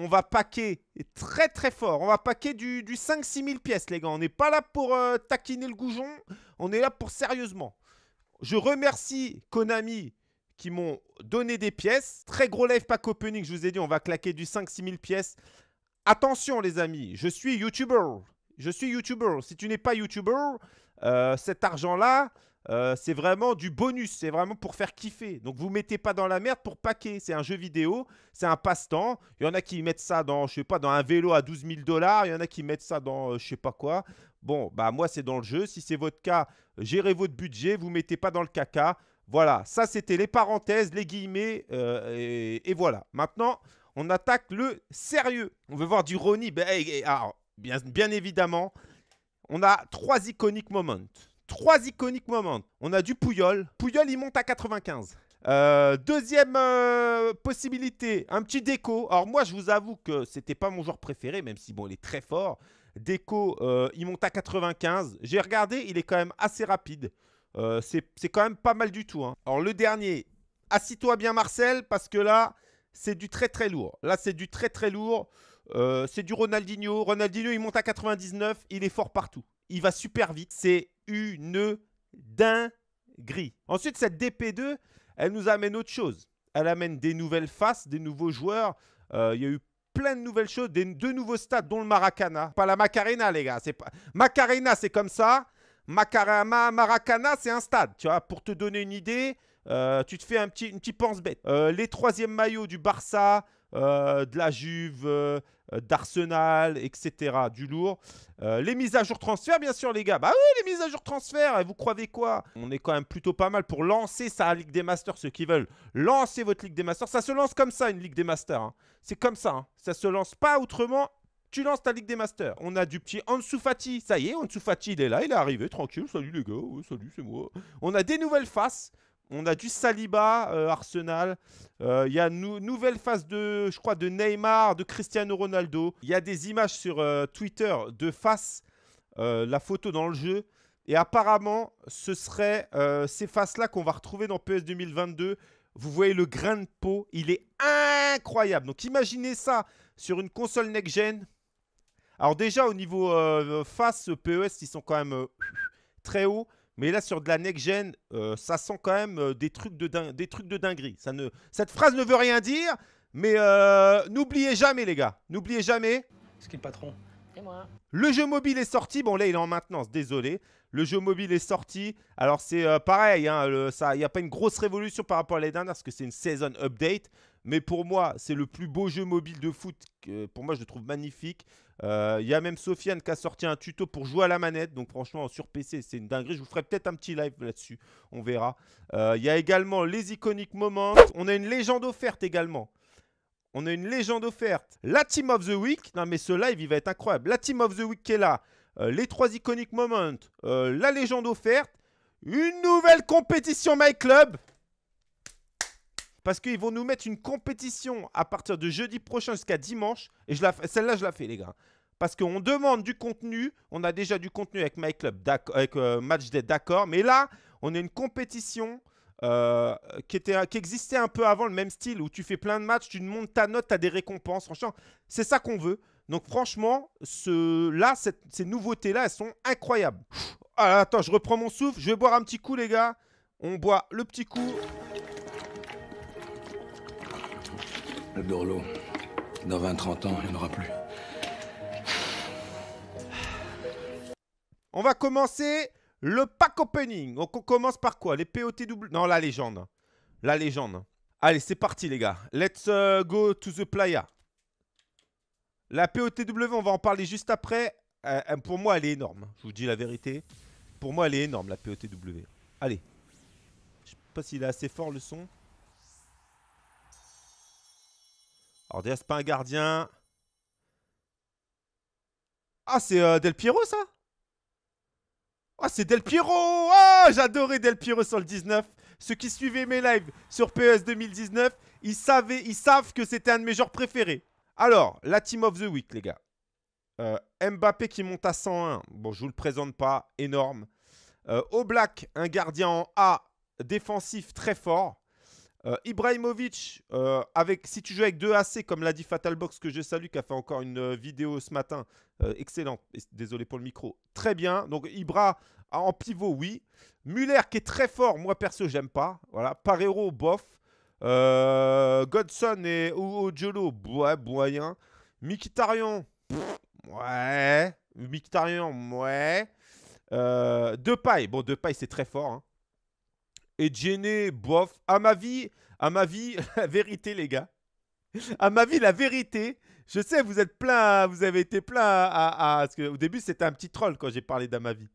On va paquer très très fort. On va paquer du, 5-6 000 pièces, les gars. On n'est pas là pour euh, taquiner le goujon. On est là pour sérieusement. Je remercie Konami qui m'ont donné des pièces. Très gros live pack opening, je vous ai dit, on va claquer du 5-6 000 pièces. Attention les amis, je suis YouTuber. Je suis YouTuber. Si tu n'es pas YouTuber, euh, cet argent-là, euh, c'est vraiment du bonus, c'est vraiment pour faire kiffer. Donc vous mettez pas dans la merde pour paquer. C'est un jeu vidéo, c'est un passe-temps. Il y en a qui mettent ça dans, je sais pas, dans un vélo à 12 000 dollars. Il y en a qui mettent ça dans, je euh, je sais pas quoi. Bon, bah moi c'est dans le jeu. Si c'est votre cas, gérez votre budget. Vous mettez pas dans le caca. Voilà, ça c'était les parenthèses, les guillemets, euh, et, voilà. Maintenant, on attaque le sérieux. On veut voir du Ronnie. Ben, eh, eh, bien, bien évidemment, on a trois iconiques moments. Trois iconiques moments. On a du Pouyol. Pouyol, il monte à 95. Euh, deuxième euh, possibilité, un petit Déco. Alors moi, je vous avoue que c'était pas mon joueur préféré, même si bon, il est très fort. Déco, euh, il monte à 95. J'ai regardé, il est quand même assez rapide. c'est quand même pas mal du tout. Hein. Alors le dernier, assis-toi bien Marcel, parce que là, c'est du très très lourd. Là, c'est du très très lourd. c'est du Ronaldinho. Ronaldinho, il monte à 99. Il est fort partout. Il va super vite. C'est une dinguerie. Ensuite, cette DP2, elle nous amène autre chose. Elle amène des nouvelles faces, des nouveaux joueurs. Euh, il y a eu plein de nouvelles choses, des, nouveaux stades, dont le Maracana. Pas la Macarena, les gars. C'est pas... Macarena, c'est comme ça. Macarama, Maracana, c'est un stade. Tu vois, pour te donner une idée, euh, tu te fais un petit, une petite pense bête. Euh, les troisièmes maillots du Barça, euh, de la Juve, euh, euh, d'Arsenal, etc. Du lourd. les mises à jour transfert, bien sûr, les gars. Bah oui, les mises à jour transfert. vous croyez quoi On est quand même plutôt pas mal pour lancer sa Ligue des Masters. Ceux qui veulent lancer votre Ligue des Masters, ça se lance comme ça, une Ligue des Masters. Hein. C'est comme ça. Hein. Ça se lance pas autrement. Tu lances ta Ligue des Masters. On a du petit Ansu Fati. Ça y est, Ansu Fati, il est là, il est arrivé, tranquille. Salut les gars, salut, c'est moi. On a des nouvelles faces. On a du Saliba, euh, Arsenal. Euh, il y a une nouvelle face de, je crois, de Neymar, de Cristiano Ronaldo. Il y a des images sur euh, Twitter de face, la photo dans le jeu. Et apparemment, ce serait ces faces-là qu'on va retrouver dans PES 2022. Vous voyez le grain de peau, il est incroyable. Donc imaginez ça sur une console next-gen. Alors déjà, au niveau face, PES, ils sont quand même très hauts. Mais là, sur de la next-gen, euh, ça sent quand même euh, des trucs de, des trucs de dinguerie. Ça ne... Cette phrase ne veut rien dire, mais euh, n'oubliez jamais, les gars. N'oubliez jamais. Est-ce qui le patron C'est moi. Le jeu mobile est sorti. Bon, là, il est en maintenance, désolé. Le jeu mobile est sorti. Alors, c'est pareil, hein, il n'y a pas une grosse révolution par rapport à l'année dernière, parce que c'est une saison update. Mais pour moi, c'est le plus beau jeu mobile de foot. pour moi, je le trouve magnifique. Il euh, y a même Sofiane qui a sorti un tuto pour jouer à la manette. Donc franchement, sur PC, c'est une dinguerie. Je vous ferai peut-être un petit live là-dessus. On verra. Il euh, y a également les iconiques moments. On a une légende offerte également. On a une légende offerte. La Team of the Week. Non mais ce live, il va être incroyable. La Team of the Week qui est là. Euh, les trois iconiques moments. la légende offerte. Une nouvelle compétition My Club parce qu'ils vont nous mettre une compétition à partir de jeudi prochain jusqu'à dimanche. Et je la, celle-là, je la fais, les gars. Parce qu'on demande du contenu. On a déjà du contenu avec My Club, avec euh, Match d'accord. Mais là, on a une compétition euh, qui, était, existait un peu avant, le même style, où tu fais plein de matchs, tu montes ta note, tu as des récompenses. Franchement, c'est ça qu'on veut. Donc franchement, là, ces nouveautés-là, elles sont incroyables. Ah, attends, je reprends mon souffle. Je vais boire un petit coup, les gars. On boit le petit coup. Dorlo, dans 20-30 ans, il n'y en aura plus. On va commencer le pack opening. on commence par quoi Les POTW Non, la légende. La légende. Allez, c'est parti les gars. Let's euh, go to the playa. La POTW, on va en parler juste après. Euh, euh, pour moi, elle est énorme. Je vous dis la vérité. Pour moi, elle est énorme, la POTW. Allez. Je sais pas s'il est assez fort le son. Alors c'est pas un gardien. Ah, c'est euh, Del Piero, ça Ah, c'est Del Piero ah, j'adorais Del Piero sur le 19. Ceux qui suivaient mes lives sur PES 2019, ils, savaient, ils savent que c'était un de mes joueurs préférés. Alors, la Team of the Week, les gars. Euh, Mbappé qui monte à 101. Bon, je vous le présente pas. Énorme. Euh, Oblak, un gardien en A, défensif très fort. Euh, Ibrahimovic, euh, avec, si tu joues avec deux AC, comme l'a dit Fatalbox, que je salue, qui a fait encore une euh, vidéo ce matin, excellent, désolé pour le micro, très bien. Donc Ibra en pivot, oui. Muller, qui est très fort, moi perso, j'aime pas. Voilà. Parero, bof. Godson et Ojolo, ouais, moyen. Mikitarian, ouais. Mikitarian, ouais. Depay, bon, Depay, c'est très fort. Hein et Jenny, bof. À ma vie, à ma vie, la vérité, les gars. À ma vie, la vérité. Je sais, vous êtes plein, vous avez été plein à, parce que au début c'était un petit troll quand j'ai parlé d'Amavi.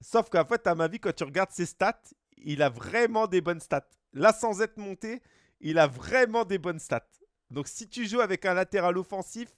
Sauf qu'en fait, à ma vie quand tu regardes ses stats, il a vraiment des bonnes stats. Là, sans être monté, il a vraiment des bonnes stats. Donc, si tu joues avec un latéral offensif,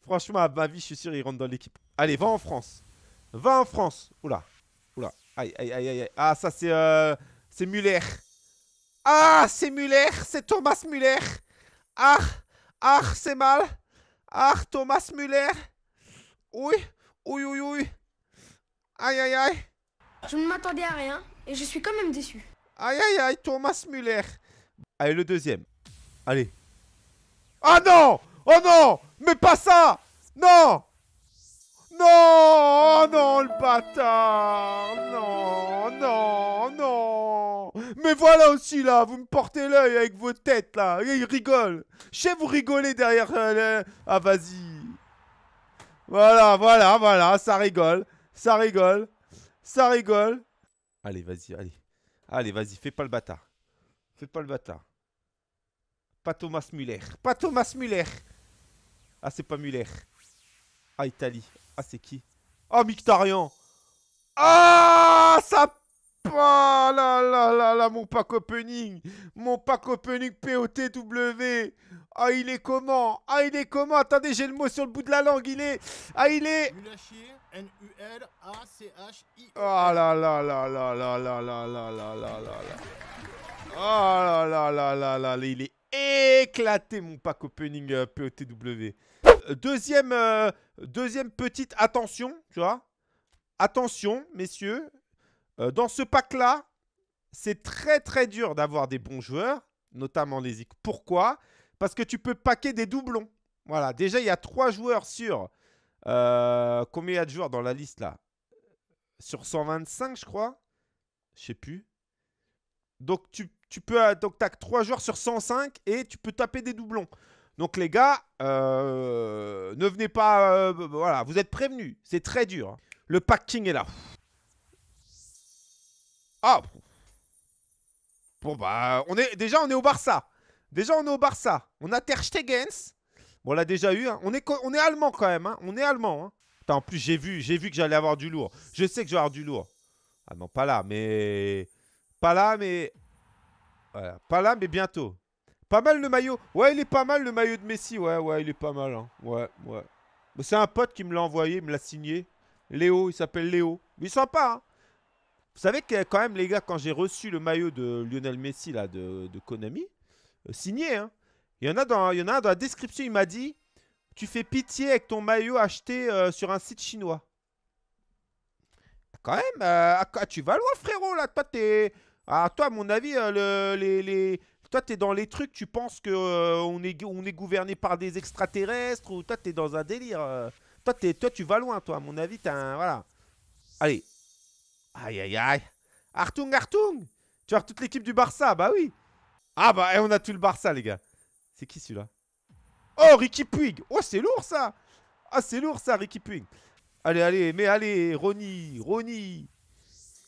franchement, à ma vie, je suis sûr, il rentre dans l'équipe. Allez, va en France. Va en France. Oula. Oula. Aïe, aïe, aïe, aïe. Ah, ça, c'est. Euh, c'est Muller. Ah, c'est Muller. C'est Thomas Muller. Ah, ah, c'est mal. Ah, Thomas Muller. Oui, oui, oui, oui. Aïe, aïe, aïe. Je ne m'attendais à rien et je suis quand même déçu. Aïe, aïe, aïe, Thomas Muller. Allez, le deuxième. Allez. Ah non Oh non Mais pas ça Non Non Oh non, le bâtard Non mais voilà aussi là, vous me portez l'œil avec vos têtes là. il rigole. Je sais vous rigolez derrière. Euh, ah vas-y. Voilà, voilà, voilà, ça rigole. Ça rigole. Ça rigole. Allez, vas-y, allez. Allez, vas-y, fais pas le bâtard. Fais pas le bâtard. Pas Thomas Muller. Pas Thomas Muller. Ah, c'est pas Muller. Ah, Italie. Ah, c'est qui Ah, Mictarian. Ah, ça... Ah là là mon pack opening. Mon pack opening POTW. Ah, il est comment Ah, il est comment Attendez, j'ai le mot sur le bout de la langue. Il est. Ah, il est. n u a c h i Ah là là là là là là là là là là là. Ah là là là là là. Il est éclaté, mon pack opening POTW. Deuxième, deuxième petite attention, tu vois. Attention, messieurs. dans ce pack-là, c'est très très dur d'avoir des bons joueurs, notamment les IC. Pourquoi Parce que tu peux paquer des doublons. Voilà, déjà il y a trois joueurs sur. Euh, combien il y a de joueurs dans la liste là Sur 125, je crois. Je sais plus. Donc tu, peux. Euh, donc tac 3 joueurs sur 105 et tu peux taper des doublons. Donc les gars, euh, ne venez pas. voilà, vous êtes prévenus. C'est très dur. Hein. Le packing est là. Ah, Bon, bah, on est, déjà, on est au Barça. Déjà, on est au Barça. On a Ter Stegens. Bon, on l'a déjà eu. Hein. On, est, on est allemand quand même. Hein. On est allemand. Hein. en plus, j'ai vu, j'ai vu que j'allais avoir du lourd. Je sais que je vais avoir du lourd. Ah non, pas là, mais. Pas là, mais. Pas là, mais bientôt. Pas mal le maillot. Ouais, il est pas mal le maillot de Messi. Ouais, ouais, il est pas mal. Hein. Ouais, ouais. C'est un pote qui me l'a envoyé, me l'a signé. Léo, il s'appelle Léo. Mais il est sympa, hein. Vous savez que quand même, les gars, quand j'ai reçu le maillot de Lionel Messi, là, de, Konami, euh, signé, hein, il, y en a dans, il a dans la description, il m'a dit « Tu fais pitié avec ton maillot acheté euh, sur un site chinois. » Quand même, euh, tu vas loin, frérot, là. Toi, t'es... Ah, toi, à mon avis, le, les... les... Toi, t'es dans les trucs, tu penses qu'on on, est, gouverné par des extraterrestres ou toi, t'es dans un délire. Toi, es, toi, tu vas loin, toi, à mon avis, t'as un... Voilà. Allez, Aïe, aïe, aïe. Artung, Artung Tu as toute l'équipe du Barça, bah oui. Ah bah, et eh, on a tout le Barça, les gars. C'est qui celui-là Oh, Ricky Puig Oh, c'est lourd, ça Ah, c'est lourd, ça, Ricky Puig Allez, allez, mais allez, Ronnie. Ronnie.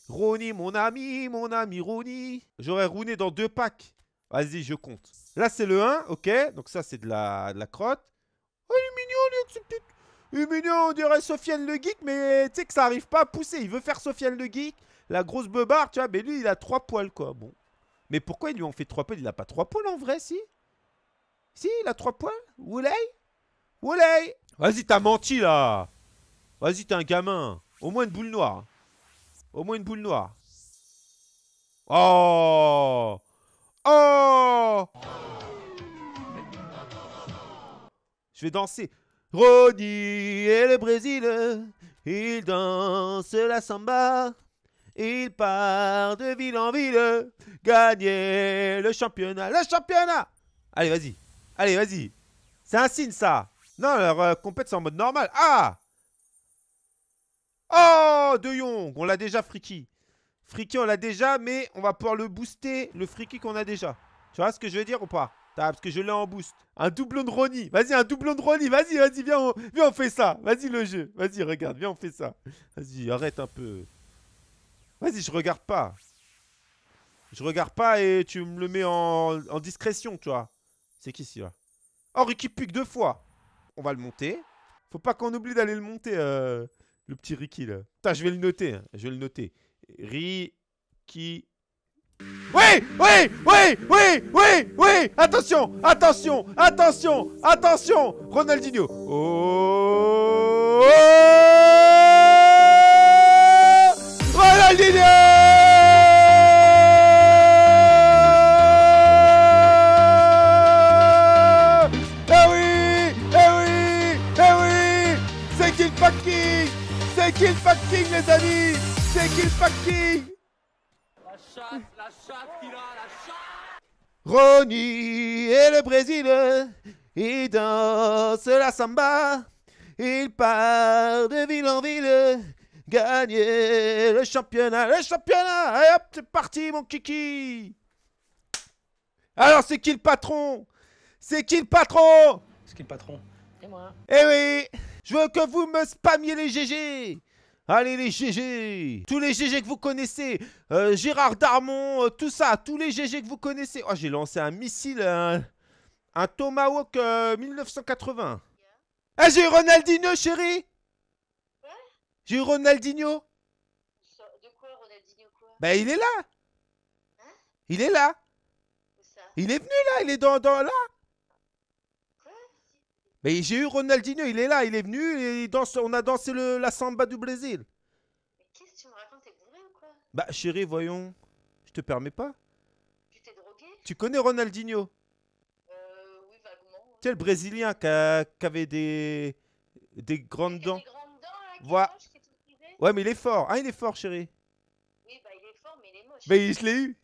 Ronnie, mon ami, mon ami Ronnie. J'aurais rouné dans deux packs. Vas-y, je compte. Là, c'est le 1, ok. Donc ça, c'est de la, crotte. Oh, il est mignon, lui, avec Humilion, on dirait Sofiane le Geek, mais tu sais que ça arrive pas à pousser. Il veut faire Sofiane le Geek, la grosse beubarde, tu vois, mais lui, il a trois poils, quoi. Bon. Mais pourquoi ils lui ont fait trois poils Il a pas trois poils en vrai, si Si, il a trois poils Woulay Woulay Vas-y, t'as menti, là Vas-y, t'es un gamin. Au moins une boule noire. Au moins une boule noire. Oh Oh Je vais danser. Rodi et le Brésil, ils dansent la samba. Ils partent de ville en ville, gagner le championnat. Le championnat Allez, vas-y. Allez, vas-y. C'est un signe, ça. Non, leur euh, compète, c'est en mode normal. Ah Oh De Jong, on l'a déjà friki. Friki, on l'a déjà, mais on va pouvoir le booster, le friki qu'on a déjà. Tu vois ce que je veux dire ou pas parce que je l'ai en boost. Un doublon de Ronnie. Vas-y, un doublon de Ronnie. Vas-y, vas-y, viens, on, viens, on fait ça. Vas-y, le jeu. Vas-y, regarde, viens, on fait ça. Vas-y, arrête un peu. Vas-y, je regarde pas. Je regarde pas et tu me le mets en, discrétion, tu vois. C'est qui, ça là Oh, Ricky pique deux fois. On va le monter. Faut pas qu'on oublie d'aller le monter, euh, le petit Ricky, là. je vais le noter. Hein. Je vais le noter. Ricky oui, oui, oui, oui, oui, oui Attention, attention, attention, attention Ronaldinho oh, Ronaldinho Eh oui Eh oui Eh oui C'est Kill Fucking C'est qu'il Fucking les amis C'est Kill Fucking chatte, la chatte a, la chatte Ronnie et le Brésil, ils dansent la samba, ils partent de ville en ville, gagner le championnat, le championnat, et hop, c'est parti mon kiki Alors c'est qui le patron C'est qui le patron C'est qui le patron C'est moi Eh oui Je veux que vous me spamiez les GG Allez les GG Tous les GG que vous connaissez euh, Gérard Darmon, euh, tout ça, tous les GG que vous connaissez Oh, j'ai lancé un missile, un, Tomahawk 1980. Ah, euh, eh, j'ai eu Ronaldinho, chérie Quoi J'ai eu Ronaldinho De quoi, Ronaldinho quoi Bah, il est là hein Il est là Il est venu là, il est dans, dans là mais j'ai eu Ronaldinho, il est là, il est venu, et il danse, on a dansé le, la samba du Brésil. Mais qu'est-ce que tu me racontes, t'es bourré ou quoi Bah chérie, voyons, je te permets pas. Tu t'es drogué Tu connais Ronaldinho Euh, oui, vaguement. Tu sais, le Brésilien qui, avait des, des grandes dents. Des grandes dents, là, voilà. Moche, ouais, mais il est fort, hein, il est fort, chérie. Oui, bah il est fort, mais il est moche. Mais je l'ai eu.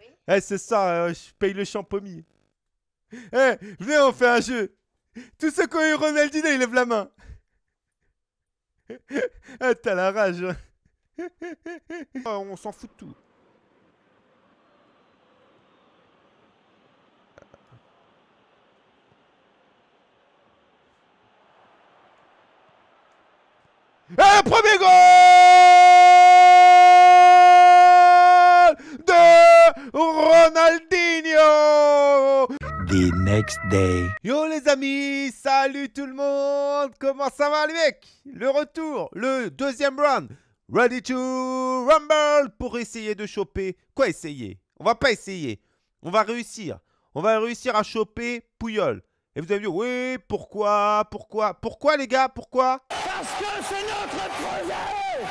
Oui. Eh, c'est ça, euh, je paye le champomis. Eh, venez, on fait un jeu. Tous ceux qui ont eu Ronaldinho, ils lèvent la main. ah, t'as la rage. On s'en fout de tout. Ah, premier goal day. Yo les amis, salut tout le monde, comment ça va les mecs Le retour, le deuxième round, ready to rumble pour essayer de choper. Quoi essayer On va pas essayer, on va réussir. On va réussir à choper Pouyol. Et vous avez vu? oui, pourquoi, pourquoi, pourquoi les gars, pourquoi Parce que c'est notre projet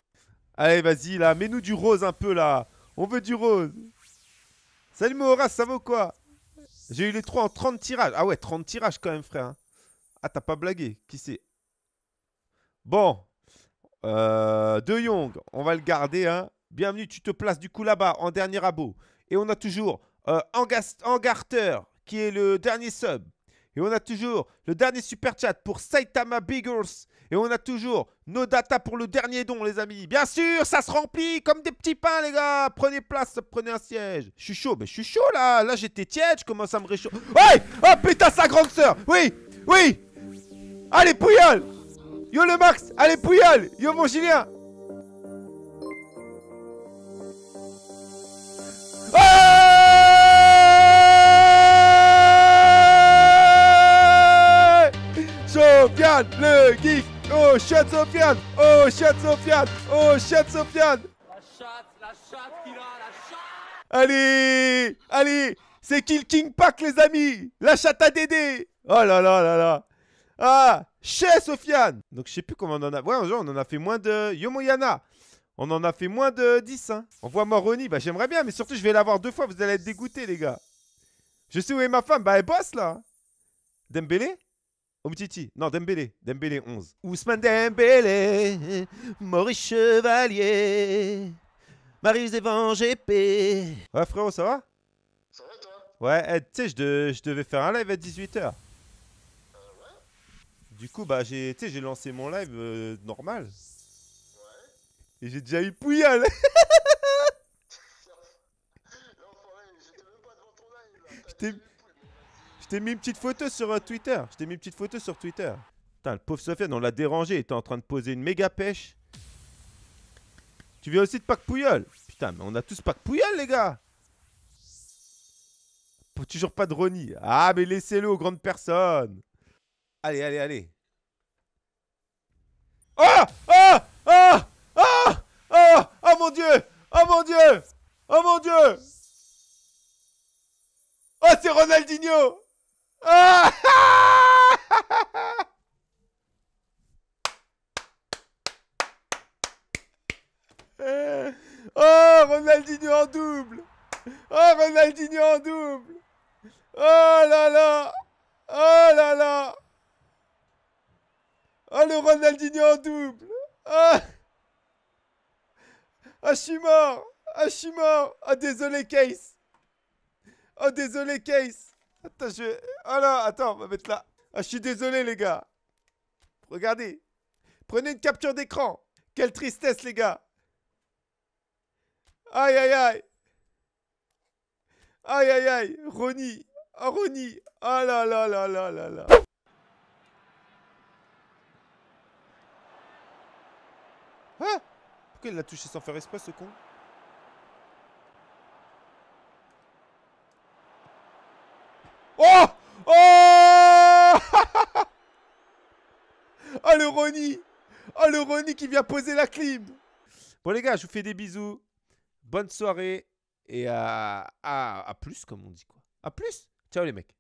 Allez, vas-y là, mets-nous du rose un peu là. On veut du rose. Salut Maura, ça vaut quoi j'ai eu les trois en 30 tirages. Ah ouais, 30 tirages quand même, frère. Hein. Ah, t'as pas blagué. Qui c'est Bon. Euh, de Jong, on va le garder. Hein. Bienvenue, tu te places du coup là-bas en dernier rabot. Et on a toujours euh, Angarter qui est le dernier sub. Et on a toujours le dernier super chat pour Saitama Beagles. Et on a toujours nos data pour le dernier don, les amis. Bien sûr, ça se remplit comme des petits pains, les gars. Prenez place, prenez un siège. Je suis chaud, mais je suis chaud là. Là, j'étais tiède, je commence à me réchauffer. Ouais Oh putain, sa grande sœur Oui Oui Allez, pouillole Yo le Max Allez, pouillole Yo mon Julien Sofiane, le geek Oh chat Sofiane Oh chat Sofiane Oh chat Sofiane La chatte, la chatte qu'il a, la chatte Allez Allez C'est Kill King Pack les amis La chatte à Dédé Oh là là là là Ah Chez Sofiane Donc je sais plus comment on en a... Ouais, on en a fait moins de... Yomoyana on en a fait moins de 10, hein. On voit Moroni, bah j'aimerais bien, mais surtout je vais l'avoir deux fois, vous allez être dégoûtés, les gars. Je sais où est ma femme, bah elle bosse, là. Dembélé Omtiti, non, Dembélé, Dembélé 11. Ousmane Dembélé, Maurice Chevalier, Marie Devant GP. Ouais, frérot, ça va Ça va, toi Ouais, eh, tu sais, je, devais faire un live à 18h. Euh, du coup, bah, j'ai j'ai lancé mon live euh, normal. Ouais. Et j'ai déjà eu Pouyal. Je t'ai mis une petite photo sur euh, Twitter. Je t'ai mis une petite photo sur Twitter. Putain, le pauvre Sofiane, on l'a dérangé. Il était en train de poser une méga pêche. Tu viens aussi de Pac Pouilleul. Putain, mais on a tous Pac Pouilleul, les gars. Toujours pas de Ronnie. Ah, mais laissez-le aux grandes personnes. Allez, allez, allez. Oh Oh Oh Oh Oh Oh mon dieu Oh mon dieu Oh mon dieu Oh c'est Ronaldinho oh, Ronaldinho en double Oh, Ronaldinho en double Oh là là Oh là là Oh, le Ronaldinho en double Ah Ah, je suis mort Ah, je suis mort oh, désolé, Case Oh, désolé, Case Attends, je vais... Oh là, attends, on va mettre là. Ah, je suis désolé, les gars. Regardez. Prenez une capture d'écran. Quelle tristesse, les gars. Aïe, aïe, aïe. Aïe, aïe, aïe. Ronnie. Oh, Ronnie. Oh là là là là là là. Hein Pourquoi il l'a touché sans faire espace, ce con Oh Oh Oh le Ronnie Oh le Ronnie qui vient poser la clim Bon les gars, je vous fais des bisous. Bonne soirée. Et à, à plus, comme on dit quoi. À plus Ciao les mecs